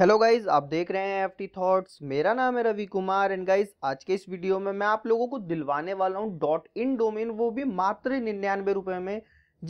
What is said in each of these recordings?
hello guys आप देख रहे हैं एफ थॉट्स मेरा नाम है रवि कुमार एंड गाइज आज के इस वीडियो में मैं आप लोगों को दिलवाने वाला हूँ डॉट इन डोमेन वो भी मात्र निन्यानवे रुपए में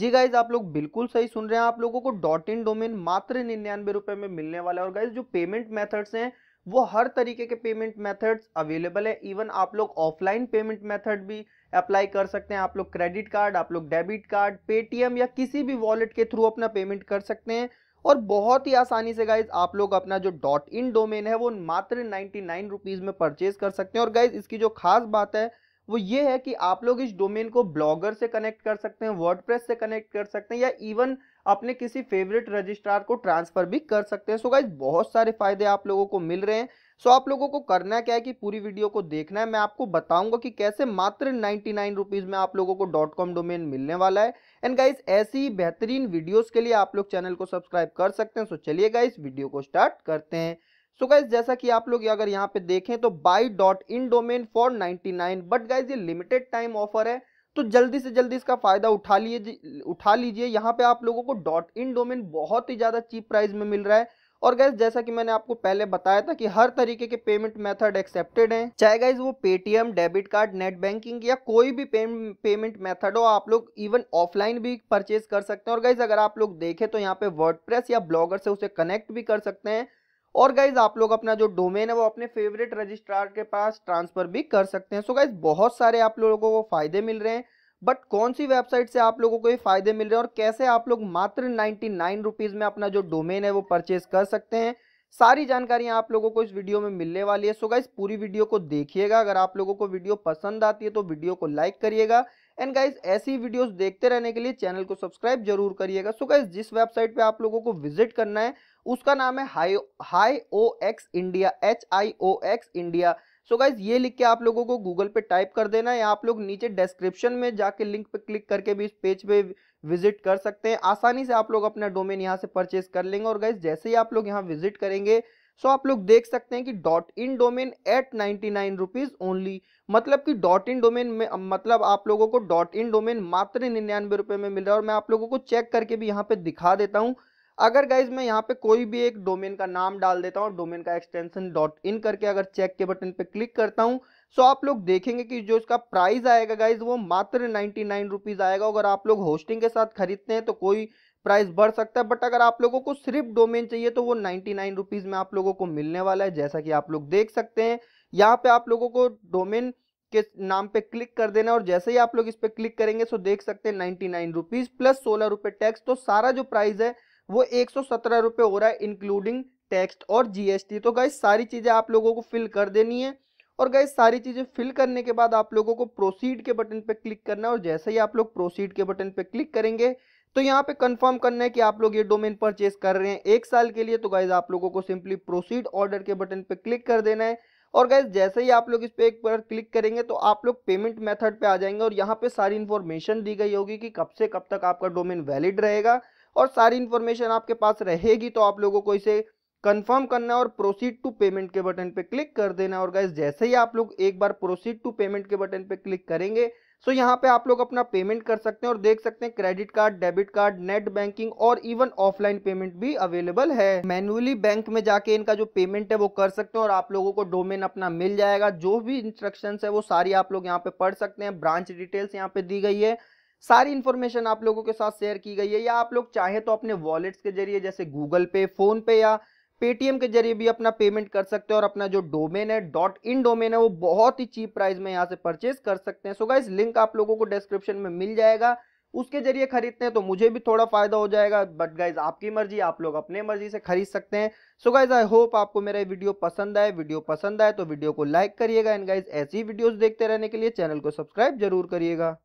जी गाइज आप लोग बिल्कुल सही सुन रहे हैं आप लोगों को डॉट इन डोमेन मात्र निन्यानवे रुपये में मिलने वाला है और गाइज जो पेमेंट मेथड्स हैं वो हर तरीके के पेमेंट मैथड्स अवेलेबल है इवन आप लोग ऑफलाइन पेमेंट मेथड भी अप्लाई कर सकते हैं आप लोग क्रेडिट कार्ड आप लोग डेबिट कार्ड पेटीएम या किसी भी वॉलेट के थ्रू अपना पेमेंट कर सकते हैं और बहुत ही आसानी से गाइज आप लोग अपना जो डॉट इन डोमेन है वो मात्र नाइन्टी नाइन रुपीज़ में परचेज कर सकते हैं और गाइज इसकी जो खास बात है वो ये है कि आप लोग इस डोमेन को ब्लॉगर से कनेक्ट कर सकते हैं वर्डप्रेस से कनेक्ट कर सकते हैं या इवन अपने किसी फेवरेट रजिस्ट्रार को ट्रांसफर भी कर सकते हैं सो गाइज बहुत सारे फायदे आप लोगों को मिल रहे हैं सो आप लोगों को करना क्या है कि पूरी वीडियो को देखना है मैं आपको बताऊंगा कि कैसे मात्र नाइन्टी नाइन रुपीज में आप लोगों को डॉट कॉम डोमेन मिलने वाला है एंड गाइज ऐसी बेहतरीन वीडियोज के लिए आप लोग चैनल को सब्सक्राइब कर सकते हैं सो चलिए गाइज वीडियो को स्टार्ट करते हैं सो so गाइज जैसा कि आप लोग अगर यहाँ पे देखें तो buy dot in domain for 99 but guys ये लिमिटेड टाइम ऑफर है तो जल्दी से जल्दी इसका फायदा उठा लिए उठा लीजिए यहाँ पे आप लोगों को डॉट इन डोमेन बहुत ही ज़्यादा चीप प्राइस में मिल रहा है और गैस जैसा कि मैंने आपको पहले बताया था कि हर तरीके के पेमेंट मेथड एक्सेप्टेड हैं चाहे गाइज वो Paytm debit card net banking या कोई भी पेमेंट मेथड हो आप लोग इवन ऑफलाइन भी परचेज कर सकते हैं और गाइज अगर आप लोग देखें तो यहाँ पे वर्ड या ब्लॉगर से उसे कनेक्ट भी कर सकते हैं और गाइज आप लोग अपना जो डोमेन है वो अपने फेवरेट रजिस्ट्रार के पास ट्रांसफर भी कर सकते हैं सो गाइज बहुत सारे आप लोगों को फायदे मिल रहे हैं बट कौन सी वेबसाइट से आप लोगों को ये फायदे मिल रहे हैं और कैसे आप लोग मात्र नाइन्टी नाइन रुपीज़ में अपना जो डोमेन है वो परचेज कर सकते हैं सारी जानकारियां आप लोगों को इस वीडियो में मिलने वाली है सो गाइज पूरी वीडियो को देखिएगा अगर आप लोगों को वीडियो पसंद आती है तो वीडियो को लाइक करिएगा एंड गाइज ऐसी वीडियोस देखते रहने के लिए चैनल को सब्सक्राइब जरूर करिएगा सो गाइज जिस वेबसाइट पे आप लोगों को विजिट करना है उसका नाम है hi hi O X India H I O X India so guys ये लिख के आप लोगों को गूगल पे टाइप कर देना है या आप लोग नीचे डिस्क्रिप्शन में जाके लिंक पे क्लिक करके भी इस पेज पे विजिट कर सकते हैं आसानी से आप लोग अपना डोमेन यहाँ से परचेज कर लेंगे और गाइज जैसे ही आप लोग यहाँ विजिट करेंगे सो आप लोग देख सकते हैं कि dot in domain at ninety nine rupees only मतलब कि डॉट इन डोमेन में मतलब आप लोगों को डॉट इन डोमेन मात्र निन्यानवे रुपये में मिल रहा है और मैं आप लोगों को चेक करके भी यहाँ पे दिखा देता हूँ अगर गाइज मैं यहाँ पे कोई भी एक डोमेन का नाम डाल देता हूँ डोमेन का एक्सटेंशन डॉट इन करके अगर चेक के बटन पे क्लिक करता हूँ सो आप लोग देखेंगे कि जो इसका प्राइस आएगा गाइज वो मात्र नाइन्टी नाइन रुपीज़ आएगा अगर आप लोग होस्टिंग के साथ खरीदते हैं तो कोई प्राइस बढ़ सकता है बट अगर आप लोगों को सिर्फ डोमेन चाहिए तो वो नाइन्टी नाइन रुपीज़ में आप लोगों को मिलने वाला है जैसा कि आप लोग देख सकते हैं यहाँ पे आप लोगों को डोमेन के नाम पे क्लिक कर देना और जैसे ही आप लोग इस पर क्लिक करेंगे तो देख सकते हैं नाइन्टी नाइन रुपीज़ प्लस सोलह रुपये टैक्स तो सारा जो प्राइस है वो एक सौ सत्रह रुपये हो रहा है इंक्लूडिंग टैक्स और जीएसटी तो गई सारी चीज़ें आप लोगों को फिल कर देनी है और गाइज सारी चीज़ें फिल करने के बाद आप लोगों को प्रोसीड के बटन पे क्लिक करना है और जैसे ही आप लोग प्रोसीड के बटन पे क्लिक करेंगे तो यहाँ पे कंफर्म करना है कि आप लोग ये डोमेन परचेस कर रहे हैं एक साल के लिए तो गाइज आप लोगों को सिंपली प्रोसीड ऑर्डर के बटन पे क्लिक कर देना है और गाइज जैसे ही आप लोग इस पर एक बार क्लिक करेंगे तो आप लोग पेमेंट मेथड पे आ जाएंगे और यहाँ पे सारी इन्फॉर्मेशन दी गई होगी कि कब से कब तक आपका डोमेन वैलिड रहेगा और सारी इन्फॉर्मेशन आपके पास रहेगी तो आप लोगों को इसे कंफर्म करना है और प्रोसीड टू पेमेंट के बटन पे क्लिक कर देना और गाइज जैसे ही आप लोग एक बार प्रोसीड टू पेमेंट के बटन पे क्लिक करेंगे सो so, यहाँ पे आप लोग अपना पेमेंट कर सकते हैं और देख सकते हैं credit card debit card net banking और इवन ऑफलाइन पेमेंट भी अवेलेबल है मैनुअली बैंक में जाके इनका जो पेमेंट है वो कर सकते हैं और आप लोगों को डोमेन अपना मिल जाएगा जो भी इंस्ट्रक्शन है वो सारी आप लोग यहाँ पे पढ़ सकते हैं ब्रांच डिटेल्स यहाँ पे दी गई है सारी इन्फॉर्मेशन आप लोगों के साथ शेयर की गई है या आप लोग चाहे तो अपने वॉलेट्स के जरिए जैसे गूगल पे फोन पे या पेटीएम के जरिए भी अपना पेमेंट कर सकते हैं और अपना जो डोमेन है डॉट इन डोमेन है वो बहुत ही चीप प्राइस में यहाँ से परचेज कर सकते हैं सो गाइज लिंक आप लोगों को डिस्क्रिप्शन में मिल जाएगा उसके जरिए खरीदते हैं तो मुझे भी थोड़ा फायदा हो जाएगा बट गाइज आपकी मर्जी आप लोग अपने मर्जी से खरीद सकते हैं सो गाइज आई होप आपको मेरा वीडियो पसंद आए वीडियो पसंद आए तो वीडियो को लाइक करिएगा एंड गाइज ऐसी वीडियोज देखते रहने के लिए चैनल को सब्सक्राइब जरूर करिएगा